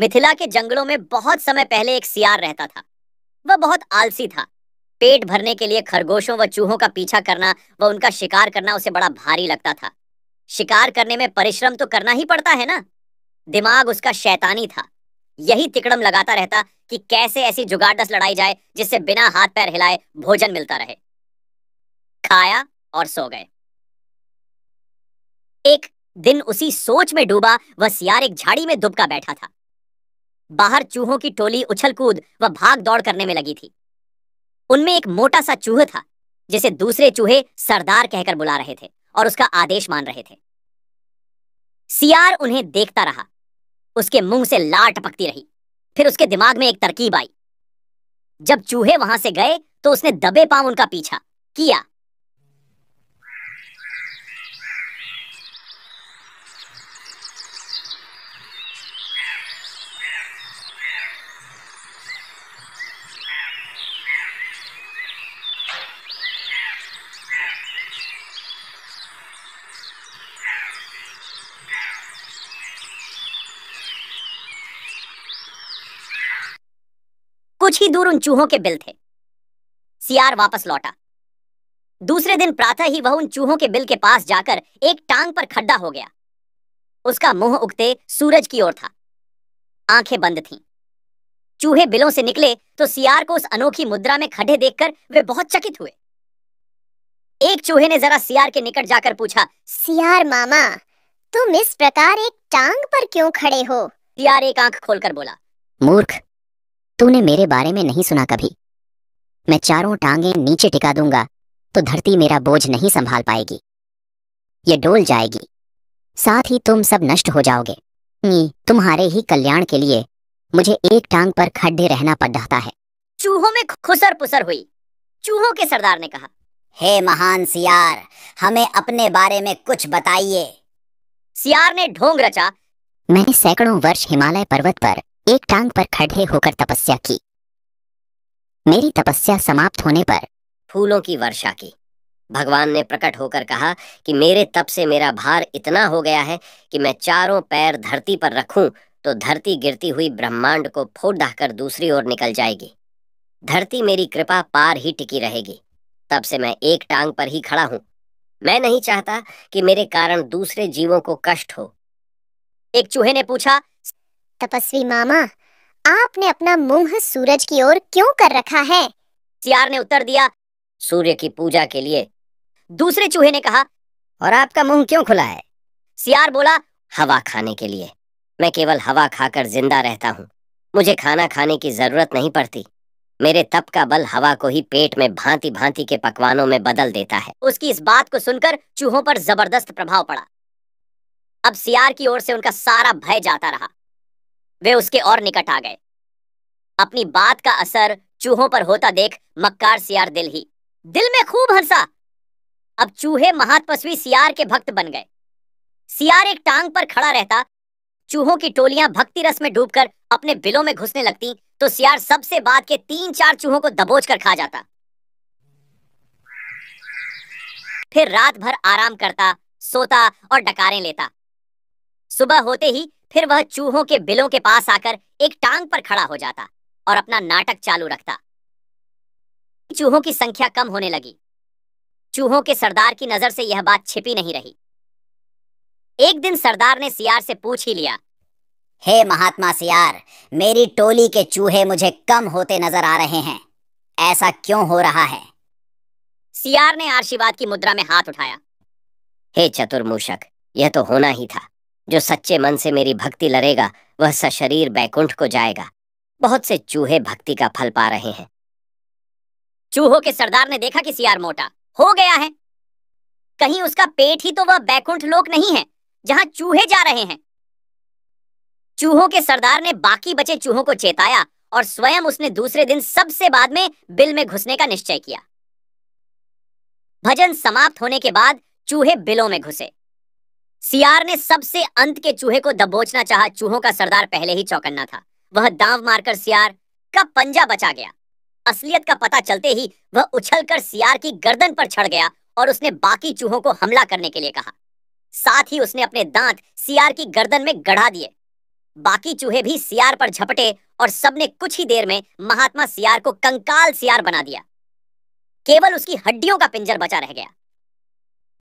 मिथिला के जंगलों में बहुत समय पहले एक सियार रहता था वह बहुत आलसी था पेट भरने के लिए खरगोशों व चूहों का पीछा करना व उनका शिकार करना उसे बड़ा भारी लगता था शिकार करने में परिश्रम तो करना ही पड़ता है ना दिमाग उसका शैतानी था यही तिकड़म लगाता रहता कि कैसे ऐसी जुगाड़स लड़ाई जाए जिससे बिना हाथ पैर हिलाए भोजन मिलता रहे खाया और सो गए एक दिन उसी सोच में डूबा वह सियार एक झाड़ी में दुबका बैठा था बाहर चूहों की टोली उछल कूद व भाग दौड़ करने में लगी थी उनमें एक मोटा सा चूह था जिसे दूसरे चूहे सरदार कहकर बुला रहे थे और उसका आदेश मान रहे थे सियार उन्हें देखता रहा उसके मुंह से लार टपकती रही फिर उसके दिमाग में एक तरकीब आई जब चूहे वहां से गए तो उसने दबे पांव उनका पीछा किया कुछ ही दूर उन चूहों के बिल थे सियार वापस लौटा दूसरे दिन प्रातः ही वह उन चूहों के बिल के पास जाकर एक टांग पर खड्डा हो गया उसका मुंह उगते सूरज की ओर था आंखें बंद थीं। चूहे बिलों से निकले तो सियार को उस अनोखी मुद्रा में खड़े देखकर वे बहुत चकित हुए एक चूहे ने जरा सियार के निकट जाकर पूछा सियार मामा तुम इस प्रकार एक टांग पर क्यों खड़े हो सियार एक आंख खोलकर बोला मूर्ख तूने मेरे बारे में नहीं सुना कभी मैं चारों टांगे नीचे टिका दूंगा तो धरती मेरा बोझ नहीं संभाल पाएगी ये डोल जाएगी साथ ही तुम सब नष्ट हो जाओगे तुम्हारे ही कल्याण के लिए मुझे एक टांग पर खड्डे रहना पड़ रहा है चूहों में खुसर पुसर हुई चूहों के सरदार ने कहा हे महान सियार हमें अपने बारे में कुछ बताइए सियार ने ढोंग रचा मैंने सैकड़ों वर्ष हिमालय पर्वत पर एक टांग पर खड़े होकर तपस्या की मेरी तपस्या समाप्त होने पर फूलों की वर्षा की भगवान ने प्रकट होकर कहा कि मेरे तप से मेरा भार इतना हो गया है कि मैं चारों पैर धरती पर रखूं तो धरती गिरती हुई ब्रह्मांड को फोड़ कर दूसरी ओर निकल जाएगी धरती मेरी कृपा पार ही टिकी रहेगी तब से मैं एक टांग पर ही खड़ा हूं मैं नहीं चाहता कि मेरे कारण दूसरे जीवों को कष्ट हो एक चूहे ने पूछा तपस्वी मामा आपने अपना मुंह सूरज की ओर क्यों कर रखा है सियार ने उत्तर दिया सूर्य की पूजा के लिए दूसरे चूहे ने कहा और आपका मुंह क्यों खुला है सियार बोला हवा खाने के लिए मैं केवल हवा खाकर जिंदा रहता हूँ मुझे खाना खाने की जरूरत नहीं पड़ती मेरे तप का बल हवा को ही पेट में भांति भांति के पकवानों में बदल देता है उसकी इस बात को सुनकर चूहों पर जबरदस्त प्रभाव पड़ा अब सियार की ओर से उनका सारा भय जाता रहा वे उसके और निकट आ गए अपनी बात का असर चूहों पर होता देख मक्कार सियार दिल ही दिल में खूब हंसा अब चूहे महातपस्वी सियार के भक्त बन गए सियार एक टांग पर खड़ा रहता चूहों की टोलियां भक्ति रस में डूबकर अपने बिलों में घुसने लगती तो सियार सबसे बाद के तीन चार चूहों को दबोच कर खा जाता फिर रात भर आराम करता सोता और डकारें लेता सुबह होते ही फिर वह चूहों के बिलों के पास आकर एक टांग पर खड़ा हो जाता और अपना नाटक चालू रखता चूहों की संख्या कम होने लगी चूहों के सरदार की नजर से यह बात छिपी नहीं रही एक दिन सरदार ने सियार से पूछ ही लिया हे hey, महात्मा सियार मेरी टोली के चूहे मुझे कम होते नजर आ रहे हैं ऐसा क्यों हो रहा है सियार ने आशीर्वाद की मुद्रा में हाथ उठाया हे hey, चतुर्मूषक यह तो होना ही था जो सच्चे मन से मेरी भक्ति लड़ेगा वह सशरीर बैकुंठ को जाएगा बहुत से चूहे भक्ति का फल पा रहे हैं चूहों के सरदार ने देखा कि सियार मोटा हो गया है कहीं उसका पेट ही तो वह बैकुंठ लोक नहीं है जहां चूहे जा रहे हैं चूहों के सरदार ने बाकी बचे चूहों को चेताया और स्वयं उसने दूसरे दिन सबसे बाद में बिल में घुसने का निश्चय किया भजन समाप्त होने के बाद चूहे बिलों में घुसे सीआर ने सबसे अंत के चूहे को दबोचना चाहा चूहों का सरदार पहले ही चौकन्ना था वह दांव मारकर सियार का पंजा बचा गया असलियत का पता चलते ही वह उछलकर सियार की गर्दन पर चढ़ गया और उसने बाकी चूहों को हमला करने के लिए कहा साथ ही उसने अपने दांत सियार की गर्दन में गढ़ा दिए बाकी चूहे भी सियार पर झपटे और सबने कुछ ही देर में महात्मा सियार को कंकाल सियार बना दिया केवल उसकी हड्डियों का पिंजर बचा रह गया